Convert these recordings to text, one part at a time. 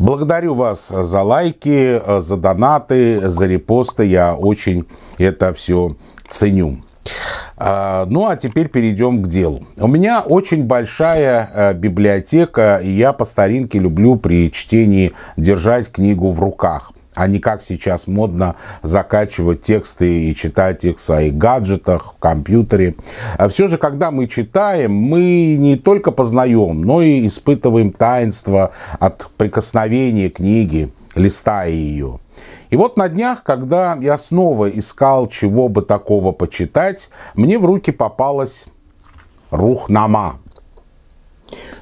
Благодарю вас э, за лайки, э, за донаты, за репосты. Я очень это все ценю. А, ну а теперь перейдем к делу. У меня очень большая э, библиотека, и я по старинке люблю при чтении держать книгу в руках а не как сейчас модно закачивать тексты и читать их в своих гаджетах, в компьютере. А все же, когда мы читаем, мы не только познаем, но и испытываем таинство от прикосновения книги, листая ее. И вот на днях, когда я снова искал чего бы такого почитать, мне в руки попалась Рухнама.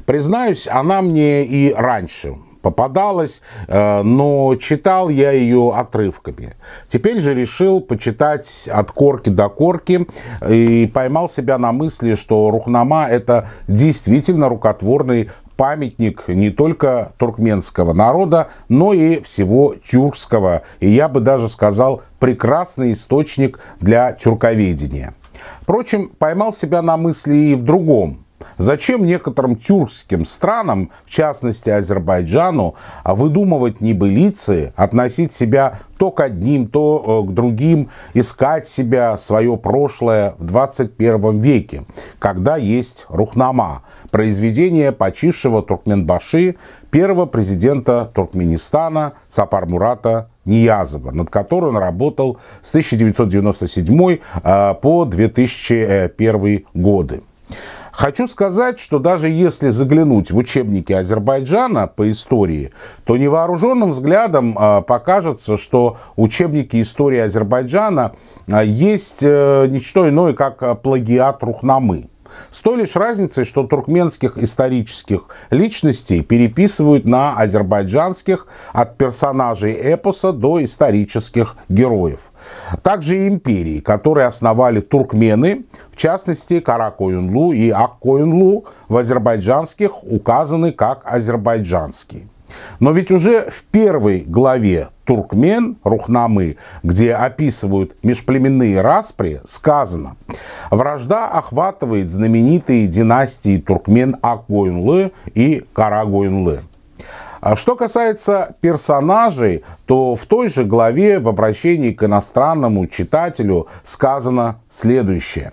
Признаюсь, она мне и раньше попадалась, э, но читал я ее отрывками. Теперь же решил почитать от корки до корки и поймал себя на мысли, что Рухнама это действительно рукотворный памятник не только туркменского народа, но и всего тюркского, и я бы даже сказал, прекрасный источник для тюрковедения. Впрочем, поймал себя на мысли и в другом – Зачем некоторым тюркским странам, в частности Азербайджану, а выдумывать небылицы, относить себя то к одним, то э, к другим, искать себя, свое прошлое в 21 веке, когда есть Рухнама, произведение почившего Туркменбаши, первого президента Туркменистана Сапармурата Ниязова, над которым он работал с 1997 э, по 2001 э, годы. Хочу сказать, что даже если заглянуть в учебники Азербайджана по истории, то невооруженным взглядом а, покажется, что учебники истории Азербайджана а, есть э, ничто иное, как а, плагиат Рухнамы. С той лишь разницей, что туркменских исторических личностей переписывают на азербайджанских от персонажей эпоса до исторических героев. Также и империи, которые основали туркмены, в частности Каракоюнлу и Аккоюнлу в азербайджанских указаны как азербайджанские. Но ведь уже в первой главе туркмен Рухнамы, где описывают межплеменные распри, сказано «Вражда охватывает знаменитые династии туркмен Акгоинлы и Карагоинлы». А что касается персонажей, то в той же главе в обращении к иностранному читателю сказано следующее.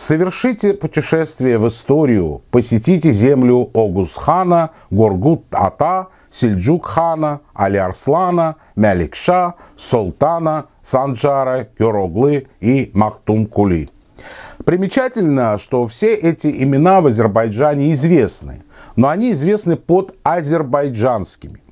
Совершите путешествие в историю, посетите землю Огусхана, Горгут-Ата, Сельджук-хана, Али-Арслана, Мяликша, Султана, Санджара, Кюроглы и Махтум-Кули. Примечательно, что все эти имена в Азербайджане известны, но они известны под азербайджанскими.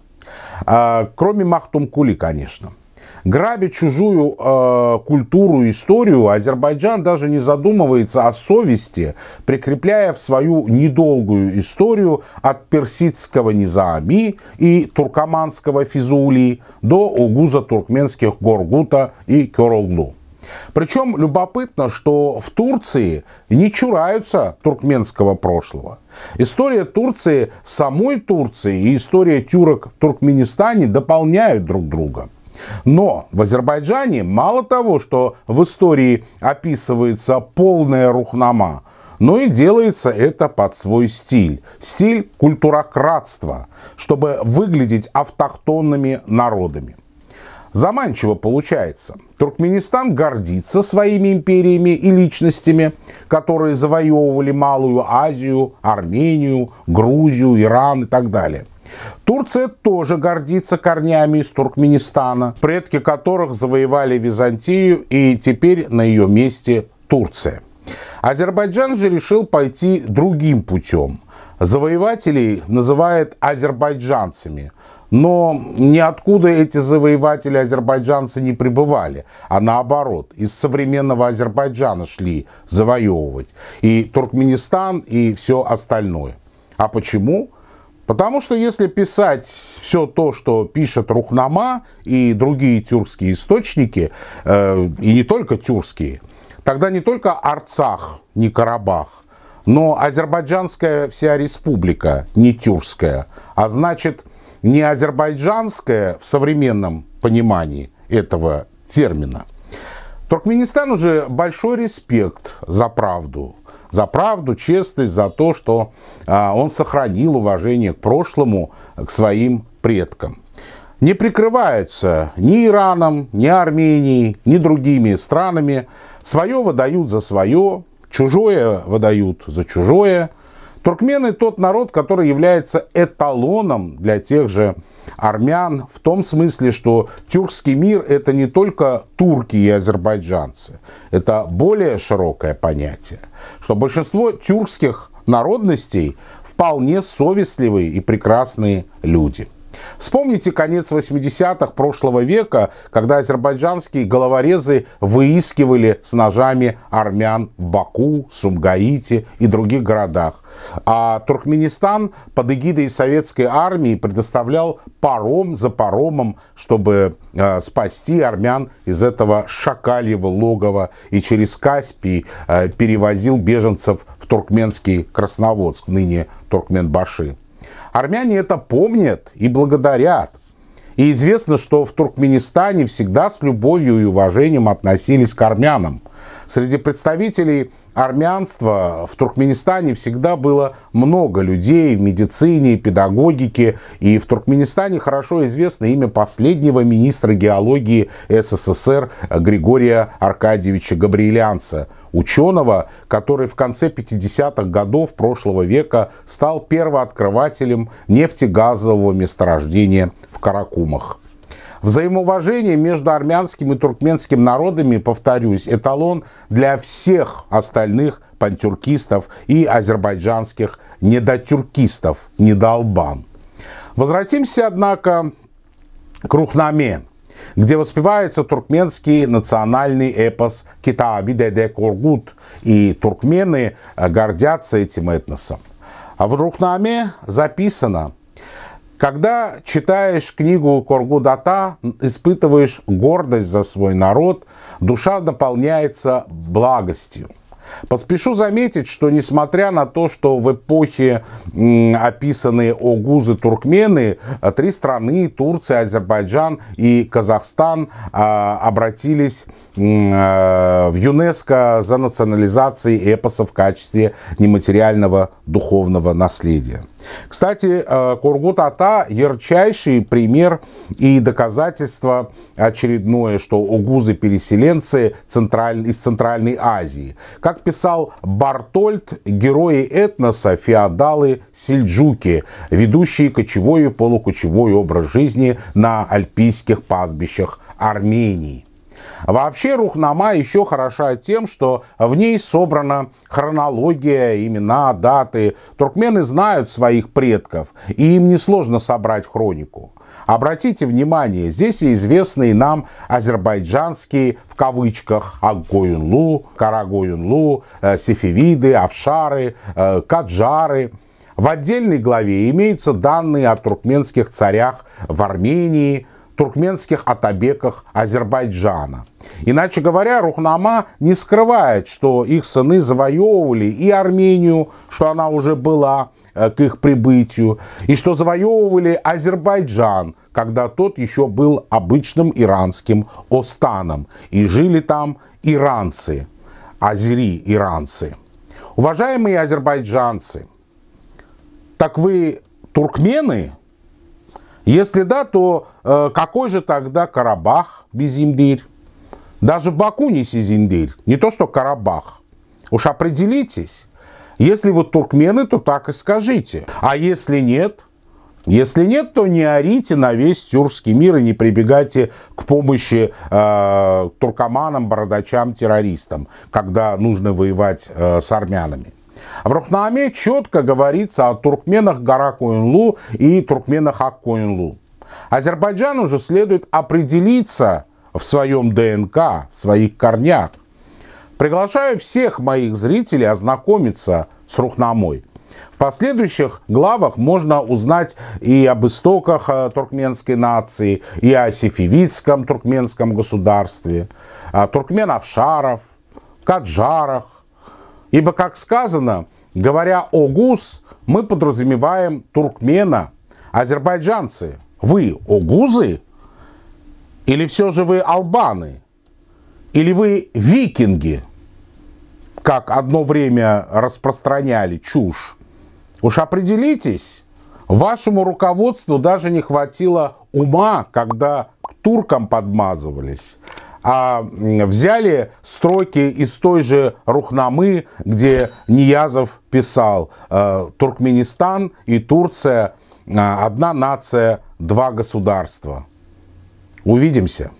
А, кроме Махтум-Кули, конечно. Грабя чужую э, культуру, историю, а Азербайджан даже не задумывается о совести, прикрепляя в свою недолгую историю от персидского Низами и туркоманского Физули до угуза туркменских Горгута и Кероглу. Причем любопытно, что в Турции не чураются туркменского прошлого. История Турции в самой Турции и история тюрок в Туркменистане дополняют друг друга – но в Азербайджане мало того, что в истории описывается полная рухнама, но и делается это под свой стиль. Стиль культурократства, чтобы выглядеть автохтонными народами. Заманчиво получается. Туркменистан гордится своими империями и личностями, которые завоевывали Малую Азию, Армению, Грузию, Иран и так далее – Турция тоже гордится корнями из Туркменистана, предки которых завоевали Византию и теперь на ее месте Турция. Азербайджан же решил пойти другим путем. Завоевателей называют азербайджанцами, но ниоткуда эти завоеватели азербайджанцы не пребывали, а наоборот, из современного Азербайджана шли завоевывать и Туркменистан, и все остальное. А почему? Потому что если писать все то, что пишет Рухнама и другие тюркские источники, э, и не только тюркские, тогда не только Арцах, не Карабах, но азербайджанская вся республика не тюркская, а значит не азербайджанская в современном понимании этого термина. Туркменистан уже большой респект за правду – за правду, честность, за то, что а, он сохранил уважение к прошлому, к своим предкам. Не прикрываются ни Ираном, ни Арменией, ни другими странами. Свое выдают за свое, чужое выдают за чужое. Туркмены тот народ, который является эталоном для тех же армян, в том смысле, что тюркский мир это не только турки и азербайджанцы, это более широкое понятие, что большинство тюркских народностей вполне совестливые и прекрасные люди – Вспомните конец 80-х прошлого века, когда азербайджанские головорезы выискивали с ножами армян в Баку, Сумгаите и других городах. А Туркменистан под эгидой советской армии предоставлял паром за паромом, чтобы э, спасти армян из этого шакальего логова и через Каспий э, перевозил беженцев в туркменский Красноводск, ныне Туркменбаши. Армяне это помнят и благодарят. И известно, что в Туркменистане всегда с любовью и уважением относились к армянам. Среди представителей армянства в Туркменистане всегда было много людей в медицине, педагогике, и в Туркменистане хорошо известно имя последнего министра геологии СССР Григория Аркадьевича Габриэлянца, ученого, который в конце 50-х годов прошлого века стал первооткрывателем нефтегазового месторождения в Каракумах. Взаимоуважение между армянским и туркменским народами, повторюсь, эталон для всех остальных пантюркистов и азербайджанских недотюркистов, недолбан. Возвратимся, однако, к Рухнаме, где воспевается туркменский национальный эпос Китааби Деде Кургут, и туркмены гордятся этим этносом. А в Рухнаме записано – когда читаешь книгу дата, испытываешь гордость за свой народ, душа наполняется благостью. Поспешу заметить, что несмотря на то, что в эпохе описанные огузы туркмены, э, три страны, Турция, Азербайджан и Казахстан, а, обратились э, в ЮНЕСКО за национализацией эпоса в качестве нематериального духовного наследия. Кстати, э, Кургут-Ата – ярчайший пример и доказательство очередное, что угузы переселенцы из Центральной Азии. Как писал Бартольд, герои этноса – феодалы сельджуки, ведущие кочевой и полукочевой образ жизни на альпийских пастбищах Армении. Вообще Рухнама еще хороша тем, что в ней собрана хронология, имена, даты. Туркмены знают своих предков, и им несложно собрать хронику. Обратите внимание, здесь и известные нам азербайджанские, в кавычках, Аггоюнлу, Карагоюнлу, э, Сефевиды, Авшары, э, Каджары. В отдельной главе имеются данные о туркменских царях в Армении – туркменских атабеках Азербайджана. Иначе говоря, Рухнама не скрывает, что их сыны завоевывали и Армению, что она уже была э, к их прибытию, и что завоевывали Азербайджан, когда тот еще был обычным иранским останом, и жили там иранцы, азери-иранцы. Уважаемые азербайджанцы, так вы туркмены – если да, то э, какой же тогда Карабах без имбирь? Даже Баку не сизиндырь, не то что Карабах. Уж определитесь. Если вы туркмены, то так и скажите. А если нет? Если нет, то не орите на весь тюркский мир и не прибегайте к помощи э, туркоманам, бородачам, террористам, когда нужно воевать э, с армянами. В Рухнаме четко говорится о туркменах гора Коинлу и туркменах ак Азербайджан уже следует определиться в своем ДНК, в своих корнях. Приглашаю всех моих зрителей ознакомиться с Рухнамой. В последующих главах можно узнать и об истоках э, туркменской нации, и о сефевидском туркменском государстве, туркмен-авшаров, каджарах, Ибо, как сказано, говоря о «огуз», мы подразумеваем туркмена, азербайджанцы. Вы огузы? Или все же вы албаны? Или вы викинги? Как одно время распространяли чушь. Уж определитесь, вашему руководству даже не хватило ума, когда к туркам подмазывались а взяли строки из той же Рухнамы, где Ниязов писал э, «Туркменистан и Турция э, – одна нация, два государства». Увидимся.